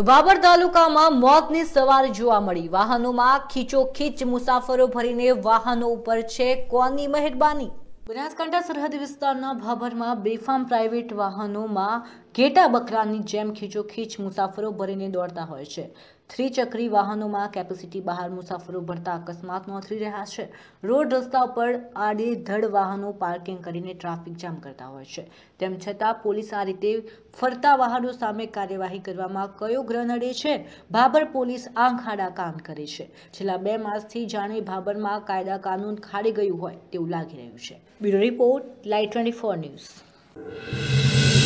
તો બાબર તાલુકામાં મોતની સવાર જોવા મળી વાહનોમાં ખીચોખીચ મુસાફરો ભરીને વાહનો ઉપર છે કોની મહેરબાની બનાસકાંઠા સરહદ વિસ્તારના ભાભરમાં બેફામ પ્રાઇવેટ વાહનોમાં ઘેટા બકરાની જેમ ખીચોખીચ મુસાફરો ભરીને દોડતા હોય છે થ્રી ચક્રી વાહનોમાં કેપેસિટી બહાર મુસાફરો ભરતા અકસ્માત નોંધી રહ્યા છે રોડ રસ્તા પર આડેધડ વાહનો પાર્કિંગ કરીને ટ્રાફિક જામ કરતા હોય છે તેમ છતાં પોલીસ આ રીતે ફરતા વાહનો સામે કાર્યવાહી કરવામાં કયો ગ્રહ નડે છે ભાભર પોલીસ આંખ આડા કામ કરે છે છેલ્લા બે માસથી જાણે ભાભરમાં કાયદા કાનૂન ખાડી ગયું હોય તેવું લાગી રહ્યું છે bureau report light twenty news